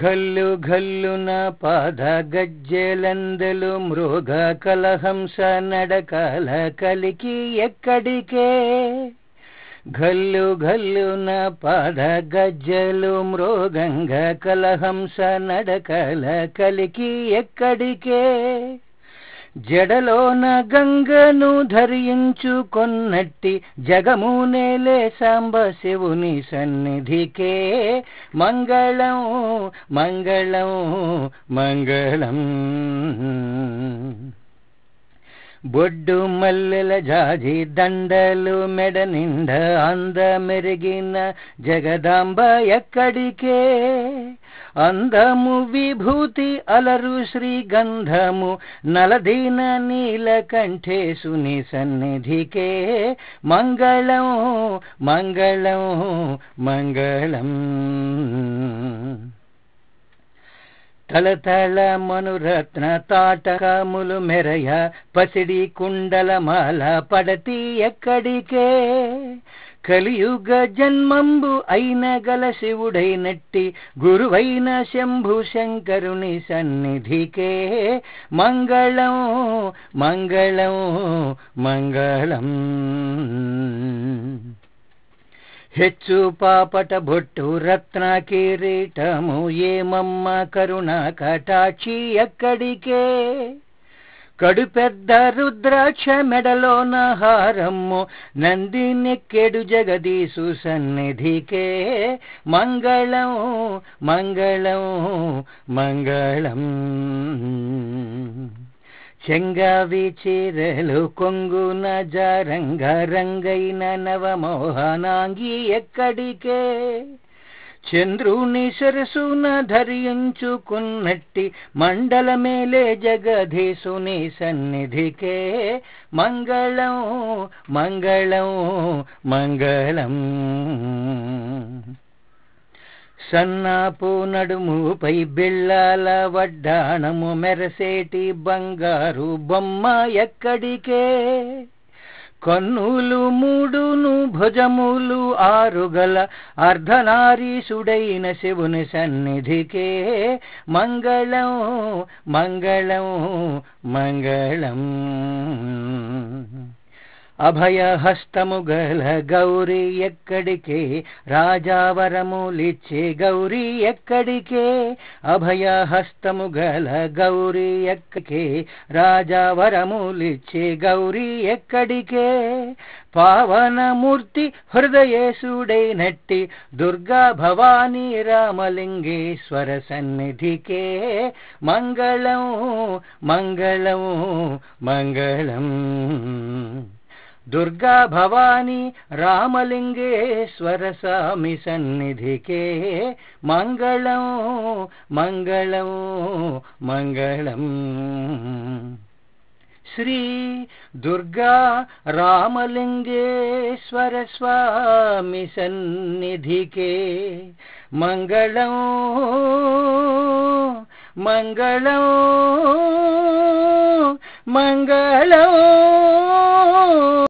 ఘల్లు ఘల్లున పాద గజ్జెలందలు మృగ కలహంస నడకల కలికి ఎక్కడికే ఘల్లు ఘల్లున పాద గజ్జలు మృగంగ కలహంస నడకల కలికి ఎక్కడికే జడలోన గంగను ధరించుకొన్నట్టి జగమునేలే సాంబ శివుని సన్నిధికే మంగళం మంగళం మంగళం బొడ్డు మల్లెల జాజి దండలు మెడ నిండ అంద మెరిగిన జగదాంబ ఎక్కడికే అందము విభూతి అలరు శ్రీ గంధము నలదీన నీల కంఠే సుని సన్నిధికే మంగళం మంగళం మంగళం తళతళ మనురత్న తాటకములు మెరయ పసిడి కుండల మాల పడతి ఎక్కడికే కలియుగ జన్మంబు అయిన గల శివుడైనట్టి గురువైన శంభు శంకరుని సన్నిధికే మంగళం మంగళం మంగళం రత్న కిరీటము ఏమమ్మ కరుణ కటాక్షి ఎక్కడికే కడు పెద్ద రుద్రాక్ష మెడలోన హారమ్ము నందినెక్కెడు జగదీసు సన్నిధికే మంగళం మంగళం మంగళం చెంగవిచీరలు కొంగున జారంగ రంగైన నవమోహనాంగి ఎక్కడికే చంద్రుని సరసున ధరించుకున్నట్టి మండల మేలే జగధీసుని సన్నిధికే మంగళం మంగళం మంగళం సన్నాపు నడుముపై బిళ్ళాల వడ్డాణము మెరసేటి బంగారు బొమ్మ ఎక్కడికే కన్నులు మూడును భుజములు ఆరుగల అర్ధనారీసుడైన శివుని సన్నిధికే మంగళం మంగళం మంగళం అభయహస్తముగల గౌరీ ఎక్కడికే రాజావరములిచ్చే గౌరీ ఎక్కడికే అభయహస్తముగల గౌరీ ఎక్కడికే రాజావరములిచ్చే గౌరీ ఎక్కడికే పావనమూర్తి హృదయేశుడై నట్టి దుర్గా భవానీ రామలింగేశ్వర సన్నిధికే మంగళం మంగళం మంగళం दुर्गा भवानी रामलिङ्गेश्वरसामि सन्निधिके मङ्गलं मङ्गलं मङ्गलम् श्री दुर्गा रामलिङ्गेश्वरस्वामि सन्निधिके मङ्गलं मङ्गलं मङ्गलम्